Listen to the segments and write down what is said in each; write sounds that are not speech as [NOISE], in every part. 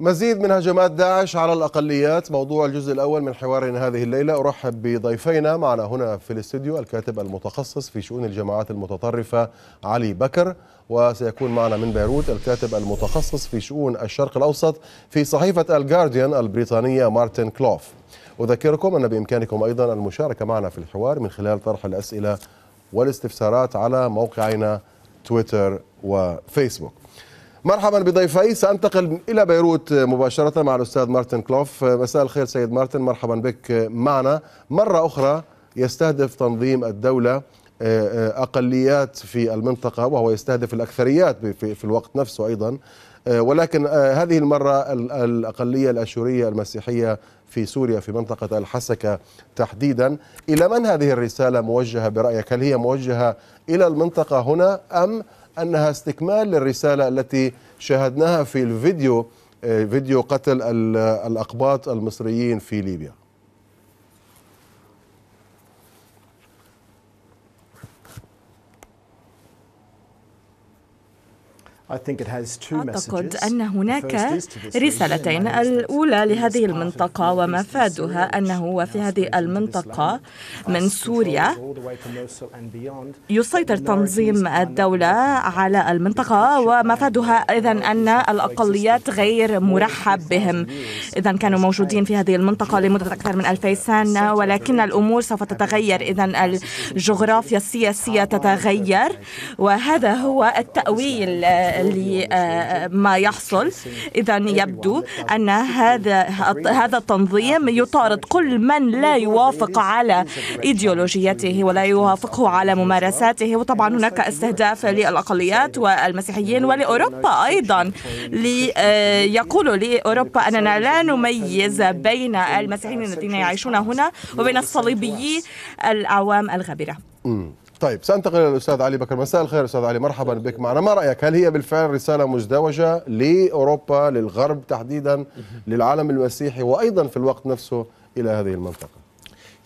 مزيد من هجمات داعش على الأقليات موضوع الجزء الأول من حوارنا هذه الليلة أرحب بضيفينا معنا هنا في الاستديو الكاتب المتخصص في شؤون الجماعات المتطرفة علي بكر وسيكون معنا من بيروت الكاتب المتخصص في شؤون الشرق الأوسط في صحيفة الجارديان البريطانية مارتن كلوف أذكركم أن بإمكانكم أيضا المشاركة معنا في الحوار من خلال طرح الأسئلة والاستفسارات على موقعنا تويتر وفيسبوك مرحبا بضيفي سأنتقل إلى بيروت مباشرة مع الأستاذ مارتن كلوف مساء الخير سيد مارتن مرحبا بك معنا مرة أخرى يستهدف تنظيم الدولة آه، آه، أقليات في المنطقة وهو يستهدف الأكثريات في الوقت نفسه أيضا آه، ولكن هذه المرة الأقلية الأشورية المسيحية في سوريا في منطقة الحسكة تحديدا إلى من هذه الرسالة موجهة برأيك هل هي موجهة إلى المنطقة هنا أم أنها استكمال للرسالة التي شاهدناها في الفيديو آه، فيديو قتل الأقباط المصريين في ليبيا أعتقد أن هناك رسالتين الأولى لهذه المنطقة ومفادها أنه في هذه المنطقة من سوريا يسيطر تنظيم الدولة على المنطقة ومفادها إذا أن الأقليات غير مرحب بهم إذا كانوا موجودين في هذه المنطقة لمدة أكثر من ألفي سنة ولكن الأمور سوف تتغير إذا الجغرافيا السياسية تتغير وهذا هو التأويل لما آه، يحصل إذا يبدو أن هذا هذا التنظيم يطارد كل من لا يوافق على إيديولوجيته ولا يوافقه على ممارساته وطبعا هناك استهداف للأقليات والمسيحيين ولأوروبا أيضا ليقولوا لأوروبا أننا لا نميز بين المسيحيين الذين يعيشون هنا وبين الصليبيين الأعوام الغابرة طيب سانتقل الى الاستاذ علي بكر مساء الخير استاذ علي مرحبا بك معنا ما رايك هل هي بالفعل رساله مزدوجه لاوروبا للغرب تحديدا للعالم المسيحي وايضا في الوقت نفسه الى هذه المنطقه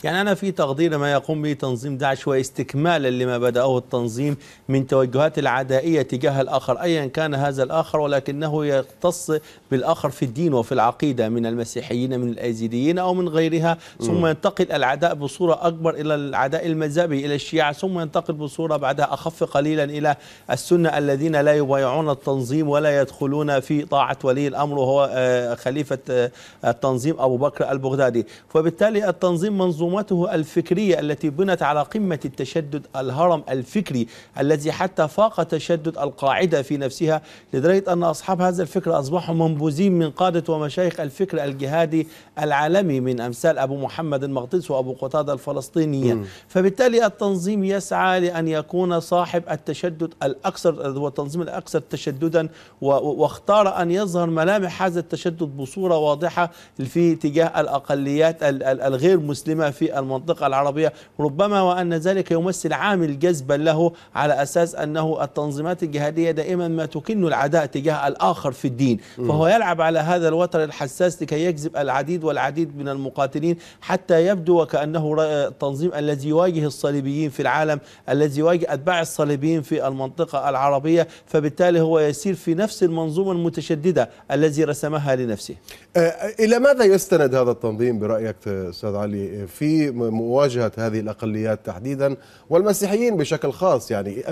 يعني أنا في تقدير ما يقوم به تنظيم داعش واستكمالا لما بدأه التنظيم من توجهات العدائية تجاه الآخر أيا كان هذا الآخر ولكنه يختص بالآخر في الدين وفي العقيدة من المسيحيين من الأيزيديين أو من غيرها ثم ينتقل العداء بصورة أكبر إلى العداء المذهبي إلى الشيعة ثم ينتقل بصورة بعدها أخف قليلا إلى السنة الذين لا يبايعون التنظيم ولا يدخلون في طاعة ولي الأمر وهو آه، خليفة آه، التنظيم أبو بكر البغدادي فبالتالي التنظيم منظومة منظومته الفكرية التي بنت على قمة التشدد الهرم الفكري الذي حتى فاق تشدد القاعدة في نفسها لدرجة أن أصحاب هذا الفكر أصبحوا منبوذين من قادة ومشايخ الفكر الجهادي العالمي من أمثال أبو محمد المغطيس وأبو قتادة م. فبالتالي التنظيم يسعى لأن يكون صاحب التشدد الأكثر هو التنظيم الأكثر تشددا واختار أن يظهر ملامح هذا التشدد بصورة واضحة في تجاه الأقليات الغير مسلمة في في المنطقة العربية ربما وأن ذلك يمثل عامل جذبا له على أساس أنه التنظيمات الجهادية دائما ما تكن العداء تجاه الآخر في الدين فهو يلعب على هذا الوتر الحساس لكي يجذب العديد والعديد من المقاتلين حتى يبدو وكأنه التنظيم الذي يواجه الصليبيين في العالم الذي يواجه أتباع الصليبيين في المنطقة العربية فبالتالي هو يسير في نفس المنظومة المتشددة الذي رسمها لنفسه آه، إلى ماذا يستند هذا التنظيم برأيك أستاذ علي آه، في في مواجهه هذه الاقليات تحديدا والمسيحيين بشكل خاص يعني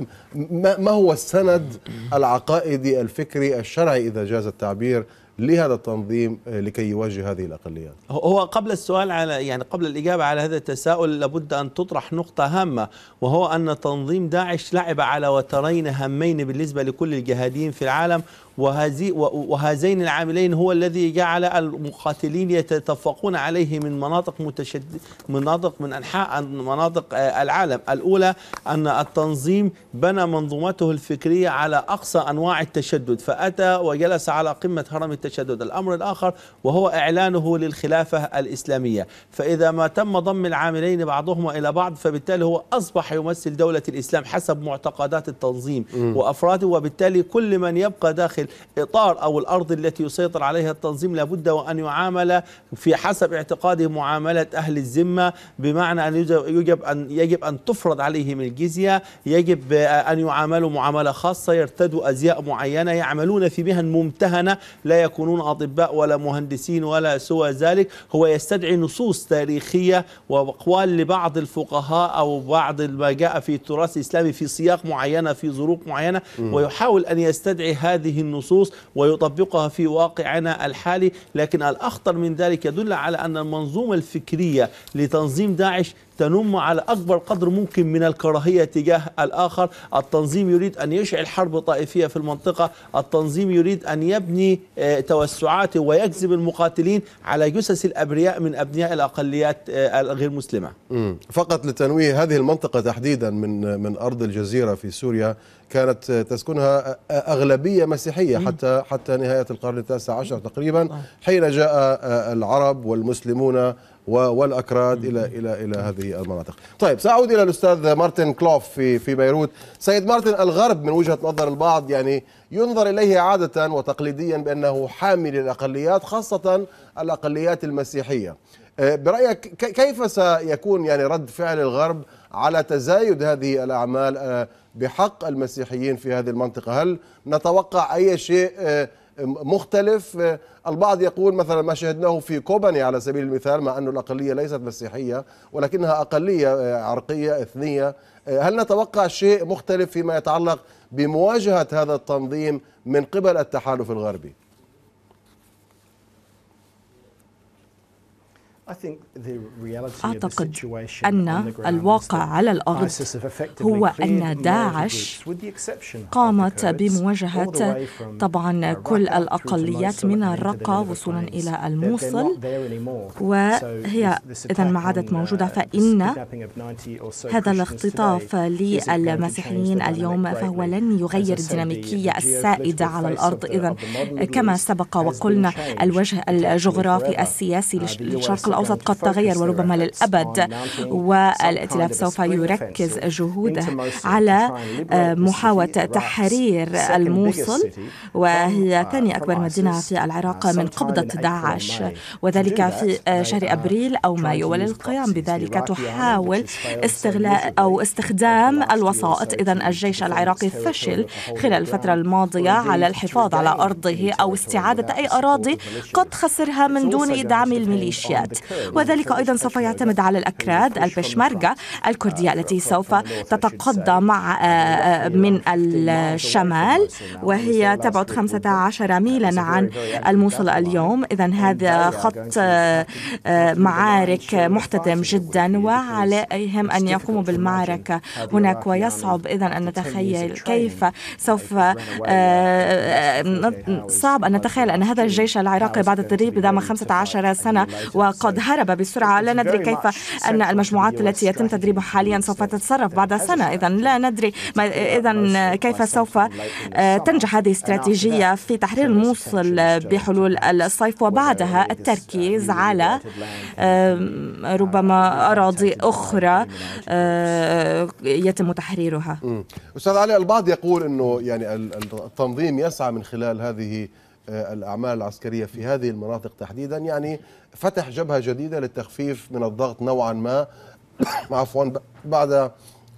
ما هو السند العقائدي الفكري الشرعي اذا جاز التعبير لهذا التنظيم آه، لكي يواجه هذه الاقليات؟ هو قبل السؤال على يعني قبل الاجابه على هذا التساؤل لابد ان تطرح نقطه هامه وهو ان تنظيم داعش لعب على وترين هامين بالنسبه لكل الجهاديين في العالم وهذه وهذين العاملين هو الذي جعل المقاتلين يتدفقون عليه من مناطق متشدد مناطق من انحاء مناطق آه، العالم الاولى ان التنظيم بنى منظومته الفكريه على اقصى انواع التشدد فاتى وجلس على قمه هرم التشدد الامر الاخر وهو اعلانه للخلافه الاسلاميه فاذا ما تم ضم العاملين بعضهما الى بعض فبالتالي هو اصبح يمثل دوله الاسلام حسب معتقدات التنظيم وافراده وبالتالي كل من يبقى داخل الإطار أو الأرض التي يسيطر عليها التنظيم لابد وأن يعامل في حسب اعتقاده معاملة أهل الذمة بمعنى أن يجب أن يجب أن تفرض عليهم الجزية يجب أن يعاملوا معاملة خاصة يرتدوا أزياء معينة يعملون في مهن ممتهنة لا يكونون أطباء ولا مهندسين ولا سوى ذلك هو يستدعي نصوص تاريخية وأقوال لبعض الفقهاء أو بعض ما جاء في التراث الإسلامي في سياق معينة في ظروف معينة ويحاول أن يستدعي هذه النصوص ويطبقها في واقعنا الحالي لكن الأخطر من ذلك يدل على أن المنظومة الفكرية لتنظيم داعش تنم على أكبر قدر ممكن من الكراهية تجاه الآخر التنظيم يريد أن يشعل حرب طائفية في المنطقة التنظيم يريد أن يبني آه، توسعاته ويجذب المقاتلين على جثث الأبرياء من أبنياء الأقليات آه، الغير مسلمة فقط لتنويه هذه المنطقة تحديدا من, من أرض الجزيرة في سوريا كانت آه، تسكنها أغلبية مسيحية حتى حتى نهاية القرن التاسع عشر تقريبا حين جاء العرب والمسلمون والاكراد الى الى الى هذه المناطق. طيب ساعود الى الاستاذ مارتن كلوف في في بيروت. سيد مارتن الغرب من وجهه نظر البعض يعني ينظر اليه عاده وتقليديا بانه حامي للاقليات خاصه الاقليات المسيحيه. أه، برايك كيف سيكون يعني رد فعل الغرب على تزايد هذه الاعمال أه، بحق المسيحيين في هذه المنطقه؟ هل نتوقع اي شيء أه، مختلف آه، البعض يقول مثلا ما شهدناه في كوباني على سبيل المثال مع أنه الأقلية ليست مسيحية ولكنها أقلية آه، عرقية إثنية آه، هل نتوقع شيء مختلف فيما يتعلق بمواجهة هذا التنظيم من قبل التحالف الغربي؟ أعتقد أن الواقع على الأرض هو أن داعش قامت بمواجهة طبعا كل الأقليات من الرقة وصولا إلى الموصل وهي إذا ما عادت uh, موجودة فإن هذا الاختطاف للمسيحيين اليوم فهو لن يغير الديناميكية السائدة على الأرض إذا كما سبق وقلنا الوجه الجغرافي السياسي uh, للشرق الأوسط الأوسط قد تغير وربما للأبد والائتلاف سوف يركز جهوده على آه، محاولة تحرير الموصل وهي ثاني أكبر مدينة في العراق من قبضة داعش وذلك في آه، شهر أبريل أو مايو وللقيام بذلك تحاول استغلال أو استخدام الوسائط إذا الجيش العراقي فشل خلال الفترة الماضية على الحفاظ على أرضه أو استعادة أي أراضي قد خسرها من دون دعم الميليشيات وذلك أيضا سوف يعتمد على الأكراد البشمركة الكردية التي سوف تتقدم من الشمال وهي تبعد 15 ميلا عن الموصل اليوم إذا أيوة، هذا أيوة، خط أيوة، آه، معارك محتدم جدا وعليهم أن يقوموا بالمعركة هناك يعني ويصعب إذا أن نتخيل كيف سوف آه، آه، صعب أن نتخيل أن هذا الجيش العراقي بعد التدريب دام 15 سنة وقد هرب بسرعة لا ندري كيف أن المجموعات التي يتم تدريبها حاليا سوف تتصرف بعد سنة إذا لا ندري إذا كيف سوف آه، تنجح هذه الاستراتيجية في تحرير الموصل بحلول الصيف وبعدها uh, التركيز على ربما أراضي أخرى آه، يتم تحريرها أستاذ علي البعض يقول أنه يعني التنظيم يسعى من خلال هذه آه، الأعمال العسكرية في هذه المناطق تحديدا يعني فتح جبهة جديدة للتخفيف من الضغط نوعا ما [COUGHS] عفوا بعد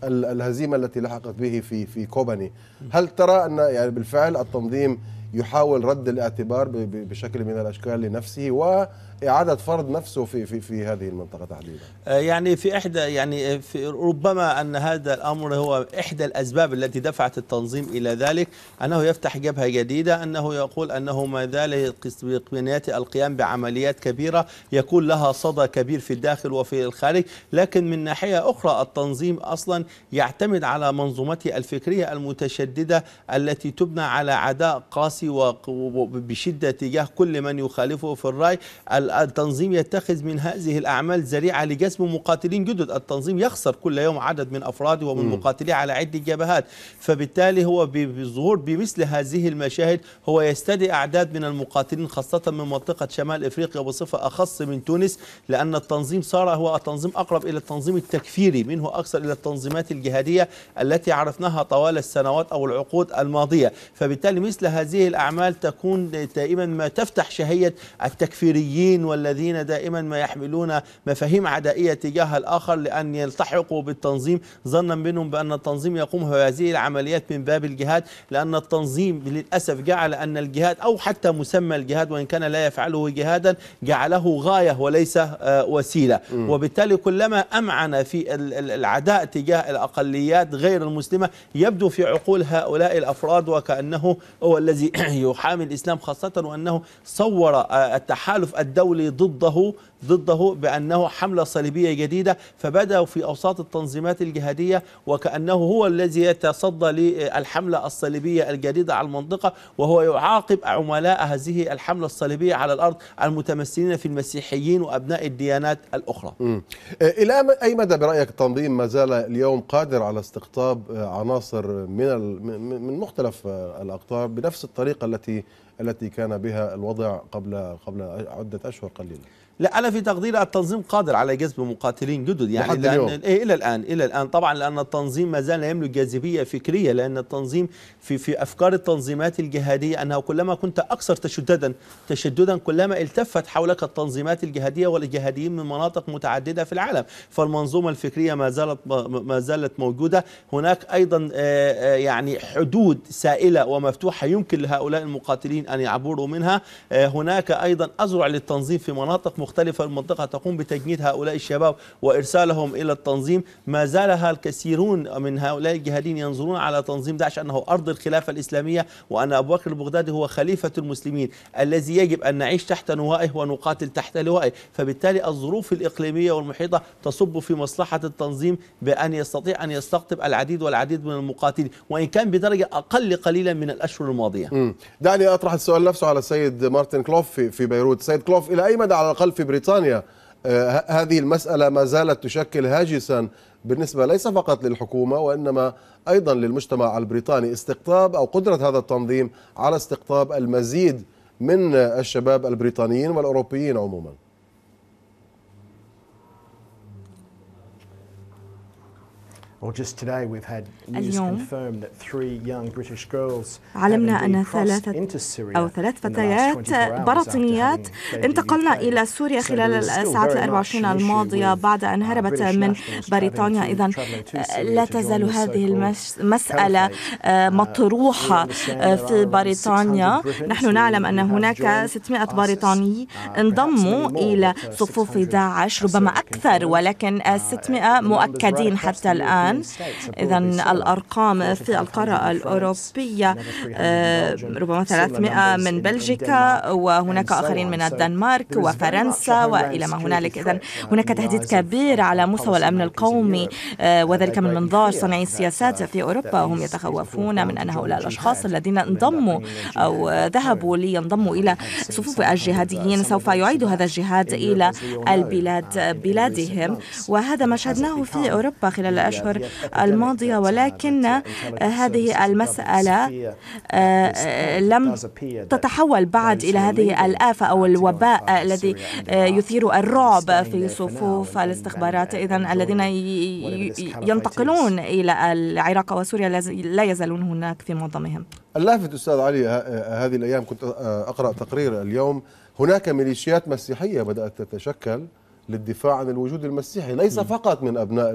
الهزيمة التي لحقت به في في كوباني هل ترى أن يعني بالفعل التنظيم يحاول رد الاعتبار بشكل من الاشكال لنفسه واعاده فرض نفسه في في في هذه المنطقه تحديدا. آه، يعني في احدى يعني في ربما ان هذا الامر هو احدى الاسباب التي دفعت التنظيم الى ذلك انه يفتح جبهه جديده انه يقول انه ما زال بنيات القيام بعمليات كبيره يكون لها صدى كبير في الداخل وفي الخارج لكن من ناحيه اخرى التنظيم اصلا يعتمد على منظومته الفكريه المتشدده التي تبنى على عداء قاسي قاسي وبشدة تجاه كل من يخالفه في الرأي التنظيم يتخذ من هذه الأعمال ذريعة لجذب مقاتلين جدد التنظيم يخسر كل يوم عدد من أفراده ومن مقاتليه على عدة جبهات فبالتالي هو بظهور بمثل هذه المشاهد هو يستدعي أعداد من المقاتلين خاصة من منطقة شمال إفريقيا وبصفة أخص من تونس لأن التنظيم صار هو التنظيم أقرب إلى التنظيم التكفيري منه أكثر إلى التنظيمات الجهادية التي عرفناها طوال السنوات أو العقود الماضية فبالتالي مثل هذه الأعمال تكون دائما ما تفتح شهية التكفيريين والذين دائما ما يحملون مفاهيم عدائية تجاه الآخر لأن يلتحقوا بالتنظيم ظنا منهم بأن التنظيم يقوم هذه العمليات من باب الجهاد لأن التنظيم للأسف جعل أن الجهاد أو حتى مسمى الجهاد وإن كان لا يفعله جهادا جعله غاية وليس آه، وسيلة وبالتالي كلما أمعن في العداء تجاه الأقليات غير المسلمة يبدو في عقول هؤلاء الأفراد وكأنه هو الذي [CLEARS THROAT] يحامي الإسلام خاصة وأنه صور آه، التحالف الدولي ضده ضده بأنه حملة صليبية جديدة فبدأوا في أوساط التنظيمات الجهادية وكأنه هو الذي يتصدى للحملة الصليبية الجديدة على المنطقة وهو يعاقب عملاء هذه الحملة الصليبية على الأرض المتمثلين في المسيحيين وأبناء الديانات الأخرى آه، إلى أي مدى برأيك التنظيم ما زال اليوم قادر على استقطاب آه، عناصر من من مختلف الأقطار بنفس الطريقة الطريقه التي التي كان بها الوضع قبل قبل عده اشهر قليله لا انا في تقديري التنظيم قادر على جذب مقاتلين جدد يعني لان اليوم. إيه الى الان الى الان طبعا لان التنظيم ما زال يملك جاذبيه فكريه لان التنظيم في في افكار التنظيمات الجهاديه انها كلما كنت اكثر تشددا تشددا كلما التفت حولك التنظيمات الجهاديه والجهاديين من مناطق متعدده في العالم فالمنظومه الفكريه ما زالت ما زالت موجوده هناك ايضا آه، آه، يعني حدود سائله ومفتوحه يمكن لهؤلاء المقاتلين ان يعبروا منها آه، هناك ايضا اذرع للتنظيم في مناطق مختلفة المنطقة تقوم بتجنيد هؤلاء الشباب وإرسالهم إلى التنظيم ما زال الكثيرون من هؤلاء الجهادين ينظرون على تنظيم داعش أنه أرض الخلافة الإسلامية وأن أبو بكر البغدادي هو خليفة المسلمين الذي يجب أن نعيش تحت نوائه ونقاتل تحت لوائه فبالتالي الظروف الإقليمية والمحيطة تصب في مصلحة التنظيم بأن يستطيع أن يستقطب العديد والعديد من المقاتلين وإن كان بدرجة أقل قليلا من الأشهر الماضية دعني أطرح السؤال نفسه على السيد مارتن كلوف في بيروت سيد كلوف إلى أي مدى على الأقل في بريطانيا آه، هذه المسألة ما زالت تشكل هاجسا بالنسبة ليس فقط للحكومة وإنما أيضا للمجتمع البريطاني استقطاب أو قدرة هذا التنظيم على استقطاب المزيد من الشباب البريطانيين والأوروبيين عموماً اليوم علمنا أن ثلاثة أو ثلاث فتيات بريطانيات انتقلنا إلى سوريا خلال الساعات 24 الماضية بعد أن هربت من بريطانيا إذا آه، لا تزال هذه المسألة آه، uh, مطروحة آه، في بريطانيا نحن نعلم أن هناك 600 بريطاني uh, انضموا إلى uh, صفوف داعش ربما أكثر ولكن 600 مؤكدين حتى الآن إذا الأرقام في القارة الأوروبية آه، ربما 300 من بلجيكا وهناك آخرين من الدنمارك وفرنسا وإلى ما هنالك إذا هناك تهديد كبير على مستوى الأمن القومي آه، وذلك من منظار صانعي السياسات uh, في أوروبا هم يتخوفون من أن هؤلاء الأشخاص الذين انضموا أو ذهبوا لينضموا إلى صفوف الجهاديين سوف يعيد هذا الجهاد إلى البلاد uh, بلادهم وهذا ما شهدناه في أوروبا خلال الأشهر الماضية ولكن هذه المسألة آه، لم تتحول بعد إلى هذه الآفة أو الوباء الذي يثير الرعب في صفوف الاستخبارات إذا الذين ينتقلون إلى العراق وسوريا لا يزالون هناك في معظمهم اللافت أستاذ علي هذه الأيام كنت أقرأ تقرير اليوم هناك ميليشيات مسيحية بدأت تتشكل للدفاع عن الوجود المسيحي ليس فقط من أبناء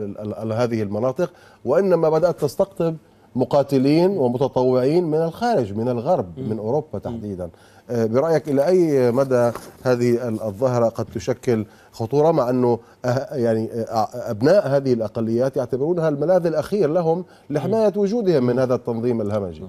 هذه المناطق وإنما بدأت تستقطب مقاتلين ومتطوعين من الخارج من الغرب من أوروبا تحديدا آه، برأيك إلى أي مدى هذه الظاهرة قد تشكل خطورة مع أنه أه- يعني آه، أبناء هذه الأقليات يعتبرونها الملاذ الأخير لهم لحماية وجودهم من هذا التنظيم الهمجي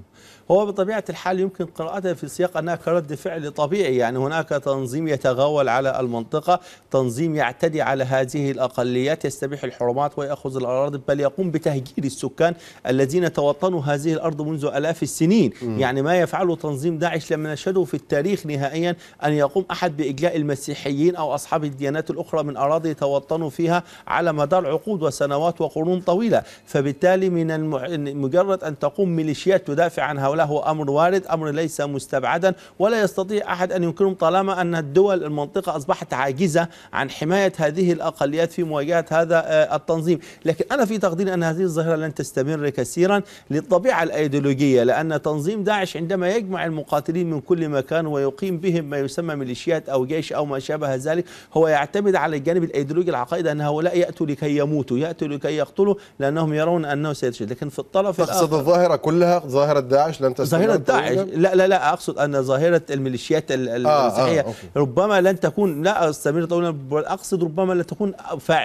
هو بطبيعة الحال يمكن قراءتها في سياق أنها كرد فعل طبيعي يعني هناك تنظيم يتغول على المنطقة تنظيم يعتدي على هذه الأقليات يستبيح الحرمات ويأخذ الأراضي بل يقوم بتهجير السكان الذين توطنوا هذه الأرض منذ ألاف السنين م. يعني ما يفعله تنظيم داعش لم نشهده في التاريخ نهائيا أن يقوم أحد بإجلاء المسيحيين أو أصحاب الديانات الأخرى من أراضي توطنوا فيها على مدار عقود وسنوات وقرون طويلة فبالتالي من المع... مجرد أن تقوم ميليشيات تدافع عن هؤلاء له أمر وارد أمر ليس مستبعدا ولا يستطيع أحد أن ينكره طالما أن الدول المنطقة أصبحت عاجزة عن حماية هذه الأقليات في مواجهة هذا آه، التنظيم لكن أنا في تقديري أن هذه الظاهرة لن تستمر كثيرا للطبيعة الأيديولوجية لأن تنظيم داعش عندما يجمع المقاتلين من كل مكان ويقيم بهم ما يسمى ميليشيات أو جيش أو ما شابه ذلك هو يعتمد على الجانب الأيديولوجي العقائد أن هؤلاء يأتوا لكي يموتوا يأتوا لكي يقتلوا لأنهم يرون أنه سيتشد لكن في الطرف الآخر الظاهرة كلها ظاهرة داعش لا لن تستمر ظاهرة داعش لا لا لا أقصد أن ظاهرة الميليشيات المسيحية آه آه ربما لن تكون لا أستمر طويلا أقصد ربما لن تكون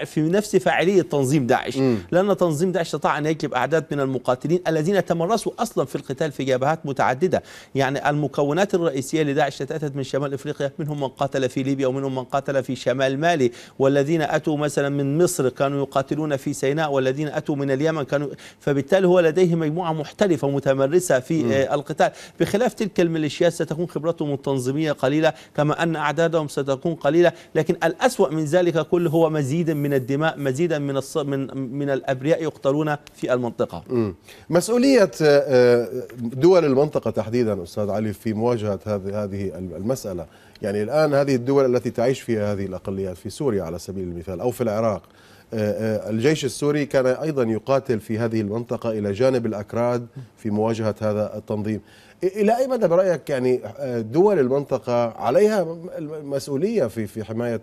في نفس فاعلية تنظيم داعش م. لأن تنظيم داعش استطاع أن يجلب أعداد من المقاتلين الذين تمرسوا أصلا في القتال في جبهات متعددة يعني المكونات الرئيسية لداعش أتت من شمال إفريقيا منهم من قاتل في ليبيا ومنهم من قاتل في شمال مالي والذين أتوا مثلا من مصر كانوا يقاتلون في سيناء والذين أتوا من اليمن كانوا فبالتالي هو لديه مجموعة محترفة متمرسة في م. آه، القتال بخلاف تلك الميليشيات ستكون خبرتهم التنظيمية قليلة كما أن أعدادهم ستكون قليلة لكن الأسوأ من ذلك كله هو مزيدا من الدماء مزيدا من الص... من من الأبرياء يقتلون في المنطقة مم. مسؤولية آه، آه، دول المنطقة تحديدا أستاذ علي في مواجهة هذه المسألة يعني الآن هذه الدول التي تعيش فيها هذه الأقليات في سوريا على سبيل المثال أو في العراق آه، آه، الجيش السوري كان أيضا يقاتل في هذه المنطقة إلى جانب الأكراد في مواجهة هذا التنظيم إلى أي مدى برأيك يعني آه، دول المنطقة عليها مسؤولية في في حماية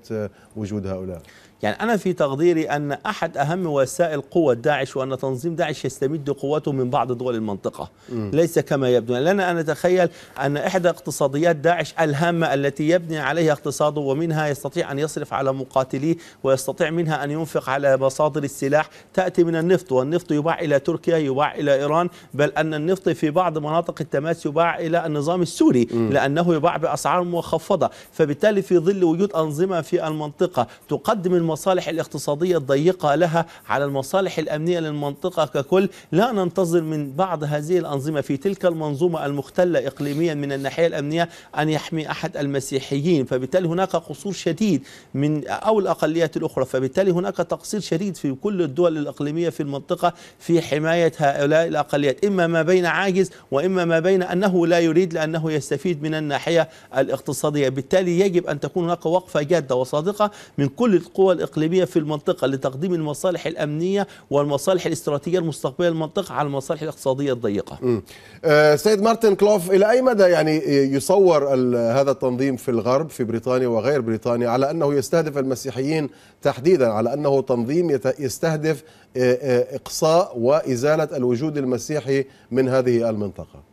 وجود هؤلاء؟ يعني أنا في تقديري أن أحد أهم وسائل قوة داعش وأن تنظيم داعش يستمد قوته من بعض دول المنطقة م. ليس كما يبدو لنا أن نتخيل أن إحدى اقتصاديات داعش الهامة التي يبني عليها اقتصاده ومنها يستطيع أن يصرف على مقاتليه ويستطيع منها أن ينفق على مصادر السلاح تأتي من النفط والنفط يباع إلى تركيا يباع إلى إيران بل أن النفط في بعض مناطق التماس يباع إلى النظام السوري م. لأنه يباع بأسعار مخفضة فبالتالي في ظل وجود أنظمة في المنطقة تقدم المصالح الاقتصادية الضيقة لها على المصالح الأمنية للمنطقة ككل لا ننتظر من بعض هذه الأنظمة في تلك المنظومة المختلة إقليميا من الناحية الأمنية أن يحمي أحد المسيحيين فبالتالي هناك قصور شديد من أو الأقليات الأخرى فبالتالي هناك تقصير شديد في كل الدول الإقليمية في المنطقة في حماية هؤلاء الأقليات إما ما بين عاجز وإما ما بين أنه لا يريد لأنه يستفيد من الناحية الاقتصادية بالتالي يجب أن تكون هناك وقفة جادة وصادقة من كل القوى الإقليمية في المنطقة لتقديم المصالح الأمنية والمصالح الاستراتيجية المستقبلية للمنطقة على المصالح الاقتصادية الضيقة آه سيد مارتن كلوف إلى أي مدى يعني يصور هذا التنظيم في الغرب في بريطانيا وغير بريطانيا على أنه يستهدف المسيحيين تحديدا على أنه تنظيم يستهدف آه، آه، إقصاء وإزالة الوجود المسيحي من هذه المنطقة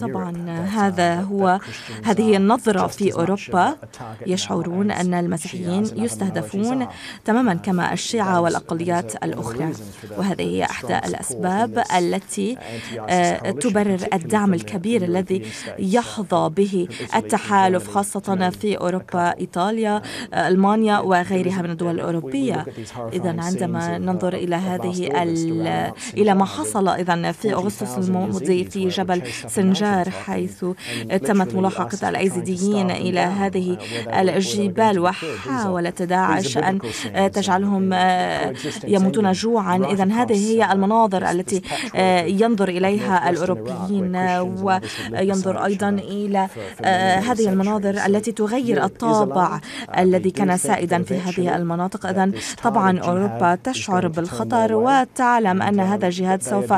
طبعا هذا um, هو هذه النظرة في أوروبا uh, يشعرون أن المسيحيين يستهدفون تماما كما الشيعة والأقليات uh, الأخرى وهذه هي إحدى الأسباب uh, التي تبرر الدعم الكبير الذي يحظى به التحالف خاصة في أوروبا إيطاليا um, ألمانيا وغيرها من الدول الأوروبية إذا عندما ننظر إلى هذه إلى ما حصل إذا في أغسطس الماضي الأرض في جبل سنجار حيث يعني تمت ملاحقة الأيزيديين إلى هذه الجبال وحاولت داعش أن آه، تجعلهم آه، يموتون جوعا إذا هذه هي uh, المناظر التي آه، ينظر إليها الأوروبيين وينظر أيضا إلى هذه المناظر التي تغير الطابع uh, الذي كان سائدا في هذه المناطق إذا طبعا أوروبا تشعر بالخطر وتعلم أن هذا uh, الجهاد سوف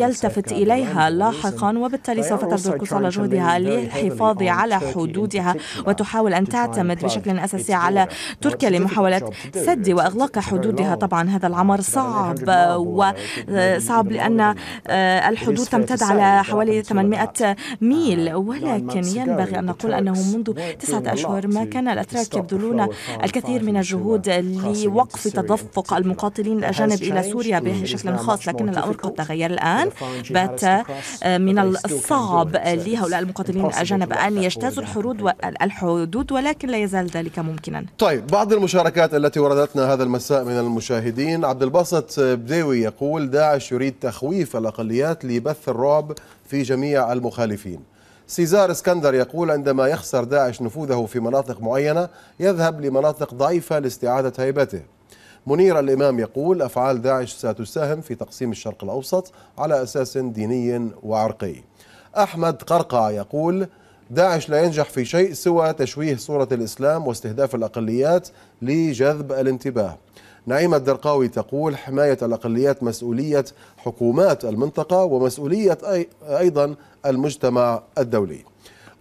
يلتف تلتفت إليها لاحقا وبالتالي سوف تركز على جهدها للحفاظ على حدودها وتحاول أن تعتمد بشكل أساسي على تركيا لمحاولة سد وإغلاق حدودها طبعا هذا العمر صعب وصعب لأن آه، الحدود تمتد على حوالي 800 ميل ولكن ينبغي أن نقول أنه منذ تسعة أشهر ما كان الأتراك يبذلون الكثير من الجهود لوقف تدفق المقاتلين الأجانب إلى سوريا بشكل خاص لكن الأمر قد تغير الآن بات آه، من الصعب آه، لهؤلاء المقاتلين الأجانب أن يجتازوا الحدود الحدود ولكن لا يزال ذلك ممكنا طيب بعض المشاركات التي وردتنا هذا المساء من المشاهدين عبد الباسط بديوي يقول داعش يريد تخويف الأقليات لبث الرعب في جميع المخالفين سيزار اسكندر يقول عندما يخسر داعش نفوذه في مناطق معينة يذهب لمناطق ضعيفة لاستعادة هيبته منير الإمام يقول أفعال داعش ستساهم في تقسيم الشرق الأوسط على أساس ديني وعرقي أحمد قرقع يقول داعش لا ينجح في شيء سوى تشويه صورة الإسلام واستهداف الأقليات لجذب الانتباه نعيمة الدرقاوي تقول حماية الأقليات مسؤولية حكومات المنطقة ومسؤولية أيضا المجتمع الدولي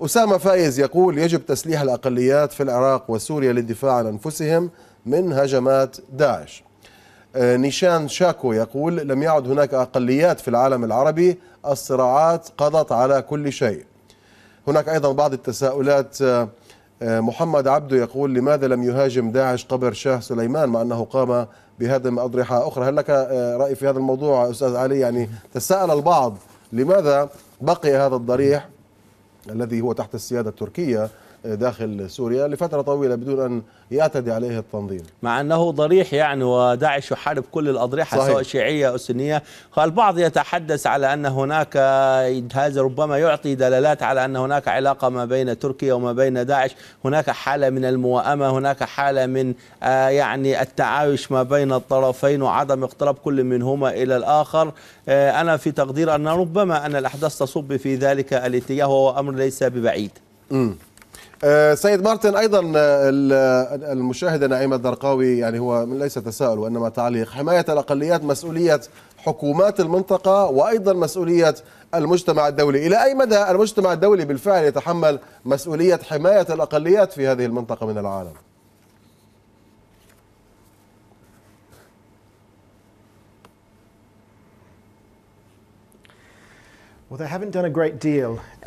أسامة فايز يقول يجب تسليح الأقليات في العراق وسوريا للدفاع عن أنفسهم من هجمات داعش آه، نيشان شاكو يقول لم يعد هناك أقليات في العالم العربي الصراعات قضت على كل شيء هناك أيضا بعض التساؤلات آه، آه، محمد عبده يقول لماذا لم يهاجم داعش قبر شاه سليمان مع أنه قام بهدم أضرحة أخرى هل لك رأي في هذا الموضوع أستاذ علي يعني تساءل البعض لماذا بقي هذا الضريح الذي هو تحت السيادة التركية داخل سوريا لفترة طويلة بدون أن يعتدي عليه التنظيم مع أنه ضريح يعني وداعش يحارب كل الأضرحة صحيح. سواء شيعية أو سنية البعض يتحدث على أن هناك هذا ربما يعطي دلالات على أن هناك علاقة ما بين تركيا وما بين داعش هناك حالة من الموائمة هناك حالة من آه، يعني التعايش ما بين الطرفين وعدم اقتراب كل منهما إلى الآخر آه، أنا في تقدير أن ربما أن الأحداث تصب في ذلك الاتجاه وهو أمر ليس ببعيد آه، سيد مارتن ايضا آه، آه، المشاهده نعيم الدرقاوي يعني هو ليس تساؤل وانما تعليق حمايه الاقليات مسؤوليه حكومات المنطقه وايضا مسؤوليه المجتمع الدولي الى اي مدى المجتمع الدولي بالفعل يتحمل مسؤوليه حمايه الاقليات في هذه المنطقه من العالم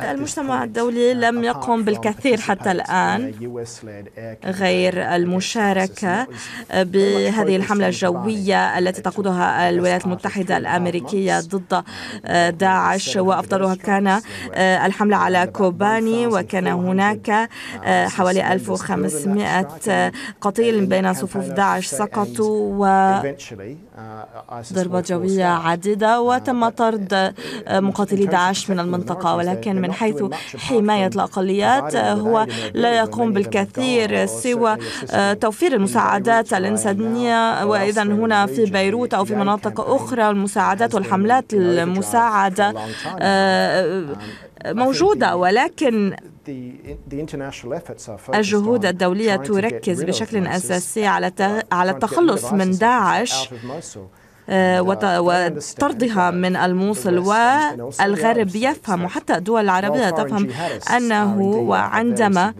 المجتمع الدولي uh, لم يقم بالكثير حتى الآن غير المشاركة uh, بهذه الحملة الجوية التي تقودها الولايات المتحدة الأمريكية ضد uh, داعش وأفضلها كان الحملة على كوباني وكان هناك حوالي 1500 قتيل بين صفوف داعش سقطوا وضربات جوية عديدة وتم طرد مقاتلي داعش من المنطقة ولكن من حيث حماية الأقليات هو لا يقوم بالكثير سوى آه، توفير المساعدات الإنسانية وإذا هنا في بيروت أو في مناطق أخرى المساعدات والحملات المساعدة آه، آه، موجودة ولكن الجهود الدولية تركز بشكل أساسي على التخلص من داعش آه، وطردها من الموصل والغرب يفهم وحتى الدول العربية تفهم أنه وعندما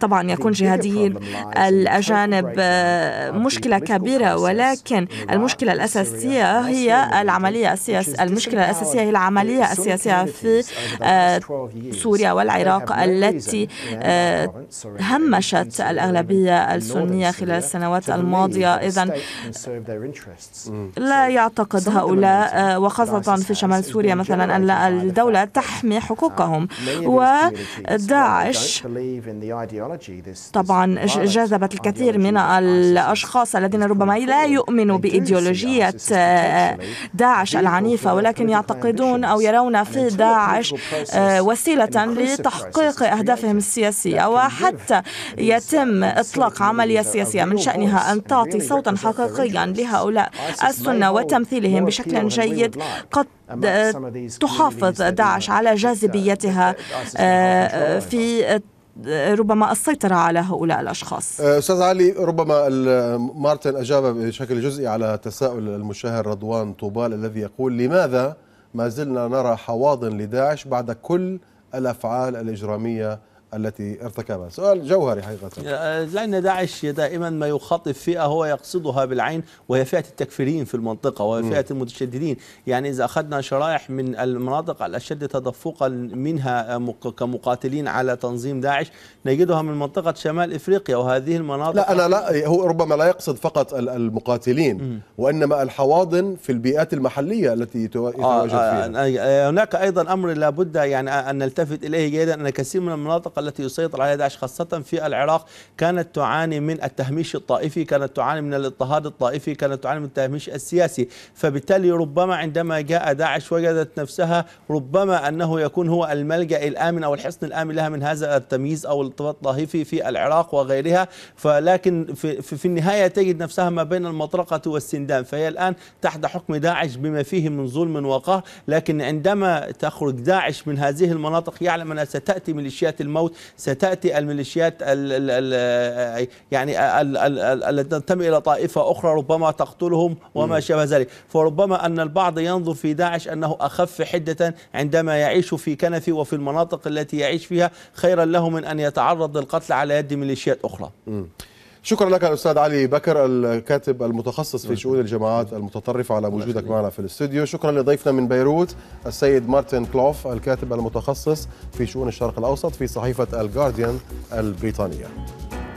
طبعا يكون جهاديين الأجانب آه، مشكلة كبيرة ولكن المشكلة الأساسية هي العملية السياسية المشكلة الأساسية هي العملية السياسية في آه، سوريا والعراق التي همشت الأغلبية السنية خلال السنوات الماضية إذا لا يعتقد هؤلاء آه، وخاصة في شمال سوريا مثلا أن الدولة تحمي حقوقهم وداعش طبعا جذبت الكثير من الأشخاص الذين ربما لا يؤمنوا بإيديولوجية داعش العنيفة ولكن يعتقدون أو يرون في داعش آه، وسيلة لتحقيق أهدافهم السياسية وحتى يتم إطلاق عملية سياسية من شأنها أن تعطي صوتا حقيقيا لهؤلاء السنة وتمثيلهم بشكل جيد قد آه، تحافظ داعش على جاذبيتها آه، في آه، ربما السيطرة على هؤلاء الأشخاص أستاذ علي ربما مارتن أجاب بشكل جزئي على تساؤل المشاهد رضوان طوبال الذي يقول لماذا ما زلنا نرى حواضن لداعش بعد كل الأفعال الإجرامية التي ارتكبها سؤال جوهري حقيقة لأن داعش دائما ما يخاطب فئة هو يقصدها بالعين وهي فئة التكفيرين في المنطقة وهي فئة المتشددين يعني إذا أخذنا شرائح من المناطق الأشد تدفقا منها آه، كمقاتلين على تنظيم داعش نجدها من منطقة شمال إفريقيا وهذه المناطق لا أنا لا هو ربما لا يقصد فقط المقاتلين وإنما الحواضن في البيئات المحلية التي آه، يتواجد آه، فيها هناك أيضا أمر لابد يعني أن نلتفت إليه جيدا أن كثير من المناطق التي يسيطر عليها داعش خاصة في العراق كانت تعاني من التهميش الطائفي كانت تعاني من الاضطهاد الطائفي كانت تعاني من التهميش السياسي فبالتالي ربما عندما جاء داعش وجدت نفسها ربما أنه يكون هو الملجأ الآمن أو الحصن الآمن لها من هذا التمييز أو الاضطهاد الطائفي في العراق وغيرها فلكن في, في النهاية تجد نفسها ما بين المطرقة والسندان فهي الآن تحت حكم داعش بما فيه من ظلم وقهر لكن عندما تخرج داعش من هذه المناطق يعلم أنها ستأتي ميليشيات الموت ستأتي الميليشيات الـ الـ يعني التي تنتمي إلى طائفة أخرى ربما تقتلهم وما شابه ذلك فربما أن البعض ينظر في داعش أنه أخف حدة عندما يعيش في كنف وفي المناطق التي يعيش فيها خيرا له من أن يتعرض للقتل على يد ميليشيات أخرى شكرا لك الاستاذ علي بكر الكاتب المتخصص في شؤون الجماعات المتطرفه على وجودك معنا في الاستوديو شكرا لضيفنا من بيروت السيد مارتن كلوف الكاتب المتخصص في شؤون الشرق الاوسط في صحيفه الجارديان البريطانيه